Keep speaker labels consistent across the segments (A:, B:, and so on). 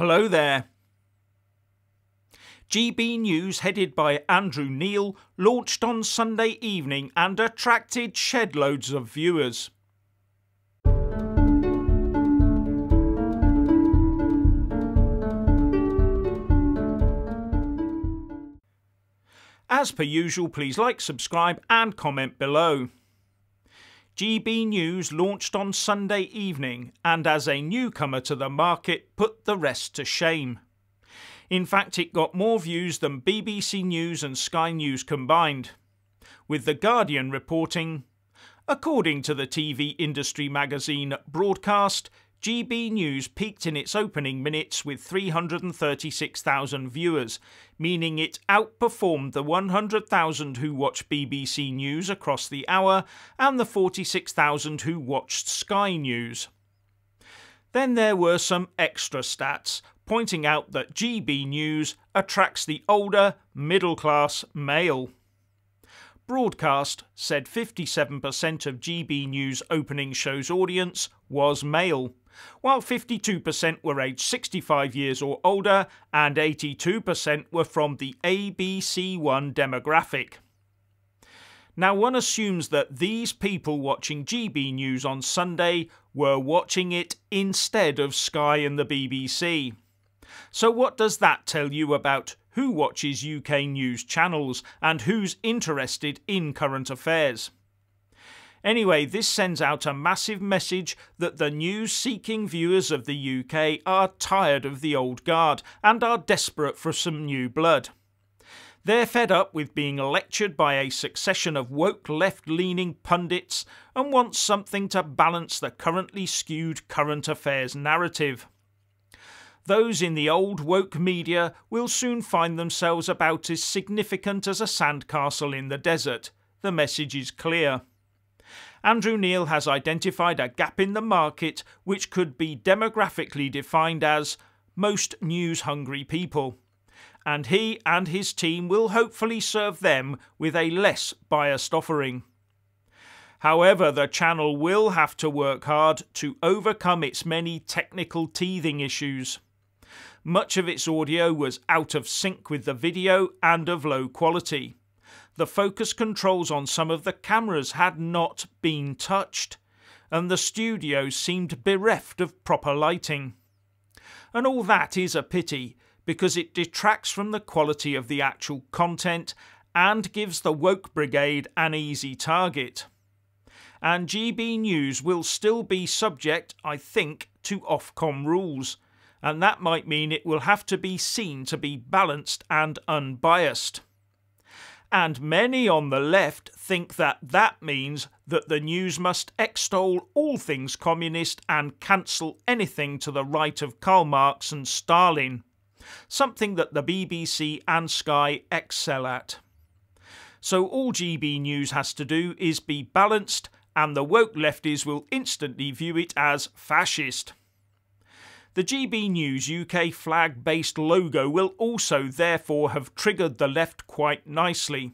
A: Hello there. GB News, headed by Andrew Neil, launched on Sunday evening and attracted shedloads of viewers. As per usual, please like, subscribe and comment below. GB News launched on Sunday evening and, as a newcomer to the market, put the rest to shame. In fact, it got more views than BBC News and Sky News combined. With The Guardian reporting, according to the TV industry magazine Broadcast, GB News peaked in its opening minutes with 336,000 viewers, meaning it outperformed the 100,000 who watched BBC News across the hour and the 46,000 who watched Sky News. Then there were some extra stats, pointing out that GB News attracts the older, middle class male. Broadcast said 57% of GB News opening show's audience was male while 52% were aged 65 years or older and 82% were from the ABC1 demographic. Now, one assumes that these people watching GB News on Sunday were watching it instead of Sky and the BBC. So, what does that tell you about who watches UK news channels and who's interested in current affairs? Anyway, this sends out a massive message that the news seeking viewers of the UK are tired of the old guard and are desperate for some new blood. They're fed up with being lectured by a succession of woke left leaning pundits and want something to balance the currently skewed current affairs narrative. Those in the old woke media will soon find themselves about as significant as a sandcastle in the desert. The message is clear. Andrew Neil has identified a gap in the market which could be demographically defined as most news hungry people. And he and his team will hopefully serve them with a less biased offering. However, the channel will have to work hard to overcome its many technical teething issues. Much of its audio was out of sync with the video and of low quality the focus controls on some of the cameras had not been touched, and the studio seemed bereft of proper lighting. And all that is a pity, because it detracts from the quality of the actual content and gives the woke brigade an easy target. And GB News will still be subject, I think, to Ofcom rules, and that might mean it will have to be seen to be balanced and unbiased and many on the left think that that means that the news must extol all things communist and cancel anything to the right of Karl Marx and Stalin, something that the BBC and Sky excel at. So all GB News has to do is be balanced and the woke lefties will instantly view it as fascist. The GB News UK flag based logo will also therefore have triggered the left quite nicely,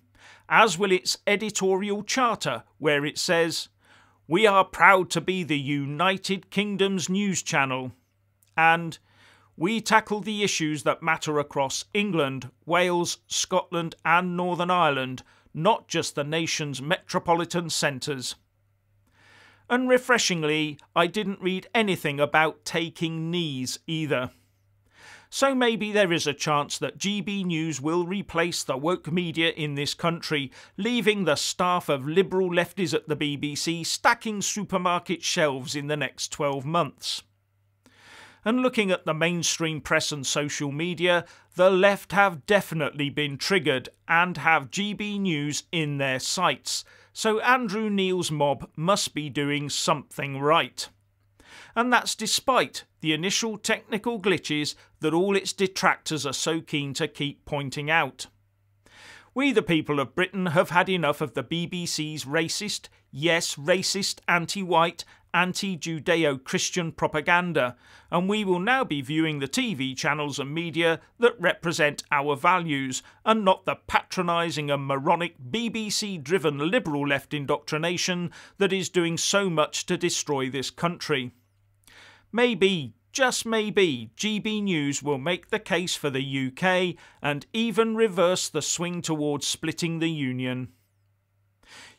A: as will its editorial charter, where it says, We are proud to be the United Kingdom's news channel, and we tackle the issues that matter across England, Wales, Scotland, and Northern Ireland, not just the nation's metropolitan centres. Unrefreshingly, I didn't read anything about taking knees either. So maybe there is a chance that GB News will replace the woke media in this country, leaving the staff of liberal lefties at the BBC stacking supermarket shelves in the next 12 months. And looking at the mainstream press and social media, the left have definitely been triggered and have GB News in their sights so Andrew Neil's mob must be doing something right. And that's despite the initial technical glitches that all its detractors are so keen to keep pointing out. We, the people of Britain, have had enough of the BBC's racist, yes, racist, anti white, anti Judeo Christian propaganda, and we will now be viewing the TV channels and media that represent our values, and not the patronising and moronic BBC driven liberal left indoctrination that is doing so much to destroy this country. Maybe just maybe, GB News will make the case for the UK and even reverse the swing towards splitting the Union.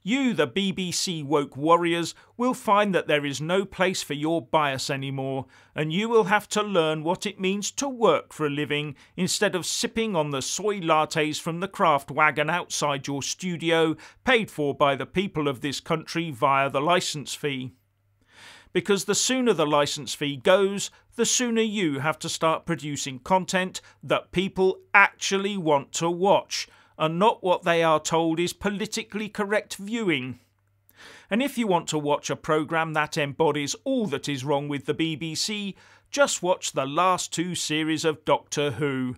A: You, the BBC woke warriors, will find that there is no place for your bias anymore, and you will have to learn what it means to work for a living instead of sipping on the soy lattes from the craft wagon outside your studio, paid for by the people of this country via the licence fee because the sooner the license fee goes, the sooner you have to start producing content that people actually want to watch and not what they are told is politically correct viewing. And if you want to watch a programme that embodies all that is wrong with the BBC, just watch the last two series of Doctor Who.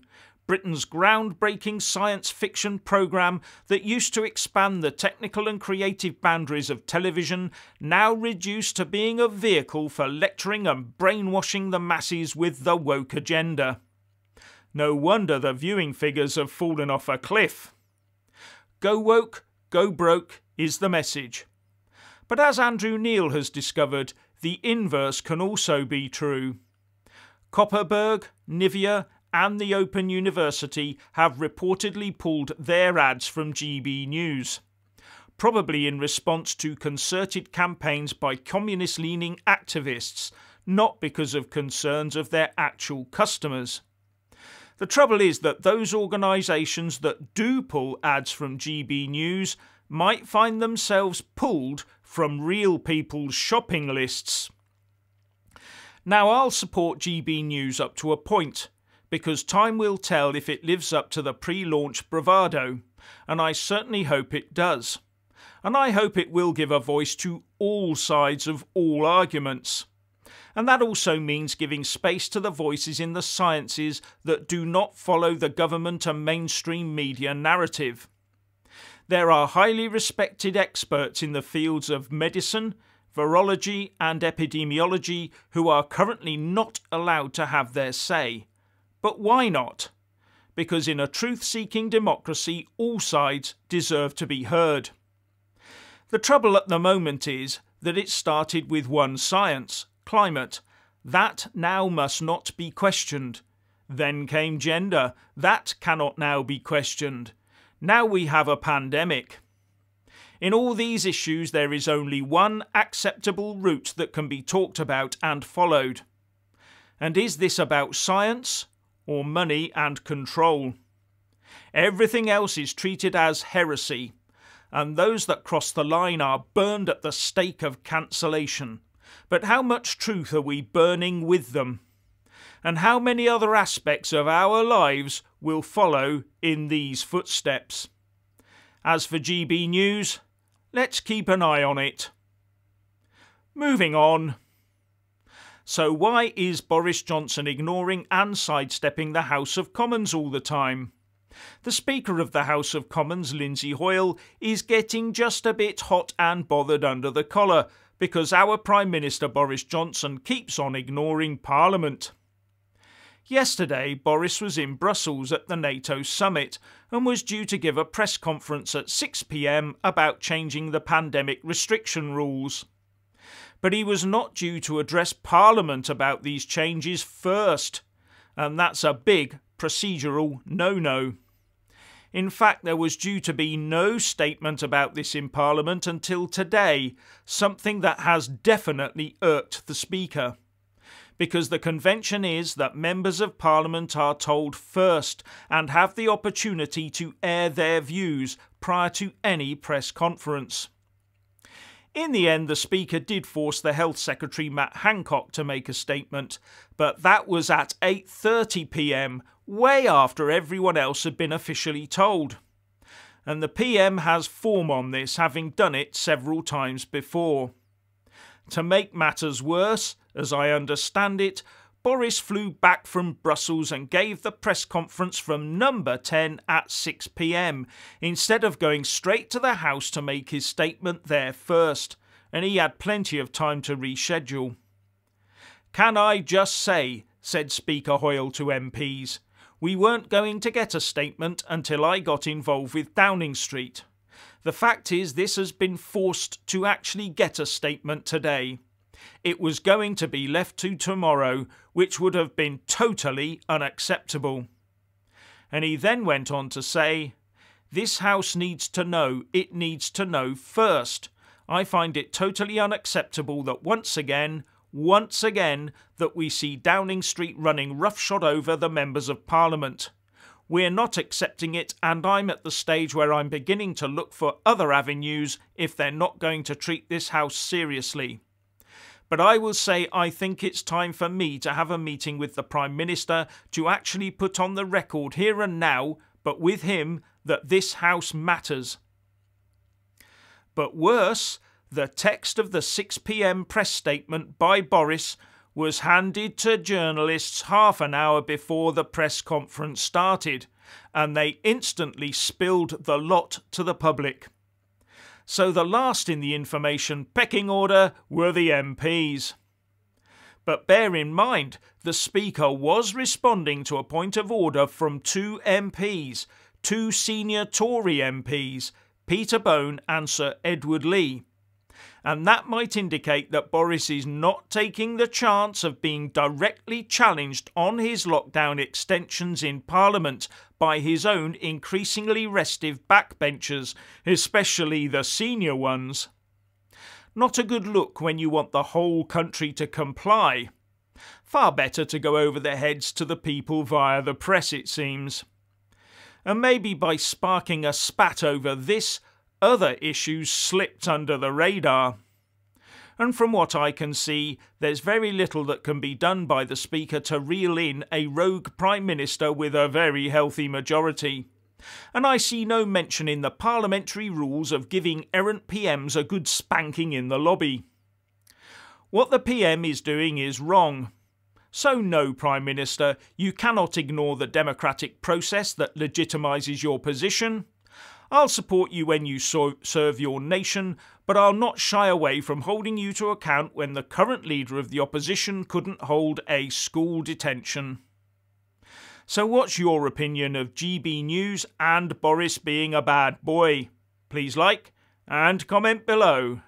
A: Britain's groundbreaking science fiction programme that used to expand the technical and creative boundaries of television, now reduced to being a vehicle for lecturing and brainwashing the masses with the woke agenda. No wonder the viewing figures have fallen off a cliff. Go woke, go broke is the message. But as Andrew Neil has discovered, the inverse can also be true. Copperberg, Nivea, and the Open University have reportedly pulled their ads from GB News, probably in response to concerted campaigns by communist leaning activists, not because of concerns of their actual customers. The trouble is that those organisations that do pull ads from GB News might find themselves pulled from real people's shopping lists. Now, I'll support GB News up to a point because time will tell if it lives up to the pre launch bravado, and I certainly hope it does. And I hope it will give a voice to all sides of all arguments. And that also means giving space to the voices in the sciences that do not follow the government and mainstream media narrative. There are highly respected experts in the fields of medicine, virology, and epidemiology who are currently not allowed to have their say, but why not? Because in a truth seeking democracy, all sides deserve to be heard. The trouble at the moment is that it started with one science climate. That now must not be questioned. Then came gender. That cannot now be questioned. Now we have a pandemic. In all these issues, there is only one acceptable route that can be talked about and followed. And is this about science or money and control. Everything else is treated as heresy, and those that cross the line are burned at the stake of cancellation. But how much truth are we burning with them? And how many other aspects of our lives will follow in these footsteps? As for GB News, let's keep an eye on it. Moving on. So why is Boris Johnson ignoring and sidestepping the House of Commons all the time? The Speaker of the House of Commons, Lindsay Hoyle, is getting just a bit hot and bothered under the collar because our Prime Minister Boris Johnson keeps on ignoring Parliament. Yesterday, Boris was in Brussels at the NATO summit and was due to give a press conference at 6pm about changing the pandemic restriction rules but he was not due to address Parliament about these changes first, and that's a big procedural no no. In fact, there was due to be no statement about this in Parliament until today, something that has definitely irked the Speaker. Because the convention is that members of Parliament are told first and have the opportunity to air their views prior to any press conference. In the end, the Speaker did force the Health Secretary Matt Hancock to make a statement, but that was at 8.30pm, way after everyone else had been officially told. And the PM has form on this, having done it several times before. To make matters worse, as I understand it, Boris flew back from Brussels and gave the press conference from number 10 at 6 pm, instead of going straight to the House to make his statement there first, and he had plenty of time to reschedule. Can I just say, said Speaker Hoyle to MPs, we weren't going to get a statement until I got involved with Downing Street. The fact is, this has been forced to actually get a statement today it was going to be left to tomorrow, which would have been totally unacceptable. And he then went on to say, This House needs to know, it needs to know first. I find it totally unacceptable that once again, once again, that we see Downing Street running roughshod over the Members of Parliament. We're not accepting it, and I'm at the stage where I'm beginning to look for other avenues if they're not going to treat this House seriously. But I will say I think it's time for me to have a meeting with the Prime Minister to actually put on the record here and now, but with him, that this House matters. But worse, the text of the 6pm press statement by Boris was handed to journalists half an hour before the press conference started, and they instantly spilled the lot to the public so the last in the information pecking order were the MPs. But bear in mind, the Speaker was responding to a point of order from two MPs, two senior Tory MPs, Peter Bone and Sir Edward Lee, and that might indicate that Boris is not taking the chance of being directly challenged on his lockdown extensions in Parliament by his own increasingly restive backbenchers, especially the senior ones. Not a good look when you want the whole country to comply. Far better to go over the heads to the people via the press, it seems. And maybe by sparking a spat over this, other issues slipped under the radar. And from what I can see, there's very little that can be done by the Speaker to reel in a rogue Prime Minister with a very healthy majority. And I see no mention in the parliamentary rules of giving errant PMs a good spanking in the lobby. What the PM is doing is wrong. So, no, Prime Minister, you cannot ignore the democratic process that legitimises your position. I'll support you when you so serve your nation, but I'll not shy away from holding you to account when the current leader of the opposition couldn't hold a school detention. So, what's your opinion of GB News and Boris being a bad boy? Please like and comment below.